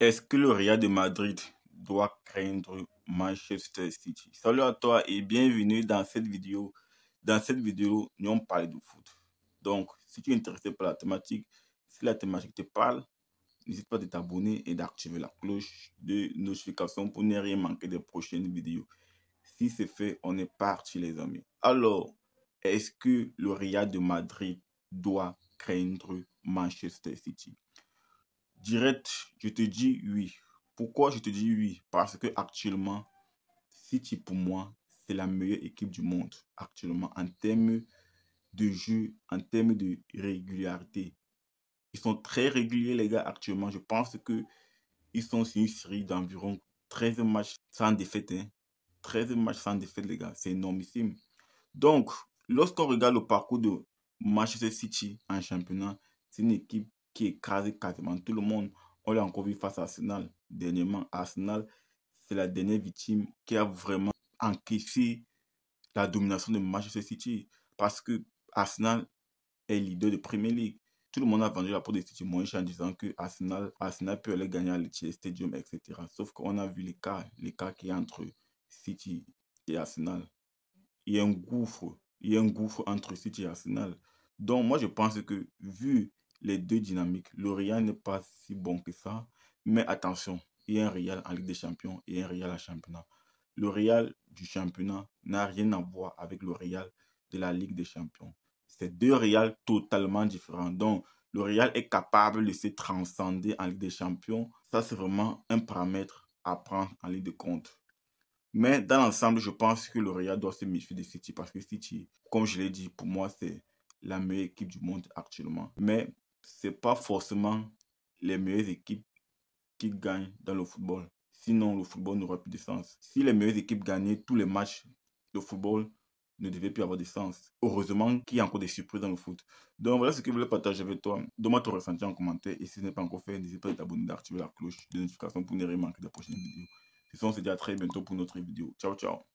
Est-ce que le Real de Madrid doit craindre Manchester City Salut à toi et bienvenue dans cette vidéo. Dans cette vidéo, nous allons parler de foot. Donc, si tu es intéressé par la thématique, si la thématique te parle, n'hésite pas à t'abonner et d'activer la cloche de notification pour ne rien manquer des prochaines vidéos. Si c'est fait, on est parti les amis. Alors, est-ce que le Real de Madrid doit craindre Manchester City direct, je te dis oui. Pourquoi je te dis oui Parce que actuellement, City pour moi, c'est la meilleure équipe du monde actuellement en termes de jeu, en termes de régularité. Ils sont très réguliers, les gars, actuellement. Je pense que ils sont sur une série d'environ 13 matchs sans défaite. 13 hein. matchs sans défaite, les gars. C'est énormissime. Donc, lorsqu'on regarde le parcours de Manchester City en championnat, c'est une équipe qui quasi quasiment tout le monde. On l'a encore vu face à Arsenal. Dernièrement, Arsenal, c'est la dernière victime qui a vraiment encaissé la domination de Manchester City. Parce que Arsenal est leader de Premier League. Tout le monde a vendu la peau de City Moïse en disant que Arsenal, Arsenal peut aller gagner à l'Etihad Stadium, etc. Sauf qu'on a vu les cas, les cas qu'il entre City et Arsenal. Il y a un gouffre. Il y a un gouffre entre City et Arsenal. Donc moi je pense que vu les deux dynamiques. Le Real n'est pas si bon que ça, mais attention, il y a un Real en Ligue des Champions et un Real à championnat. Le Real du championnat n'a rien à voir avec le Real de la Ligue des Champions. C'est deux Real totalement différents. Donc, le Real est capable de se transcender en Ligue des Champions. Ça, c'est vraiment un paramètre à prendre en ligne de compte. Mais dans l'ensemble, je pense que le Real doit se méfier de City parce que City, comme je l'ai dit, pour moi, c'est la meilleure équipe du monde actuellement. Mais c'est pas forcément les meilleures équipes qui gagnent dans le football. Sinon, le football n'aurait plus de sens. Si les meilleures équipes gagnaient tous les matchs, le football ne devait plus avoir de sens. Heureusement qu'il y a encore des surprises dans le foot. Donc voilà ce que je voulais partager avec toi. Donne-moi ton ressenti en commentaire. Et si ce n'est pas encore fait, n'hésite pas à t'abonner, d'activer la cloche de notification pour ne rien manquer de la prochaine vidéo. Sinon, on se dit à très bientôt pour une autre vidéo. Ciao, ciao.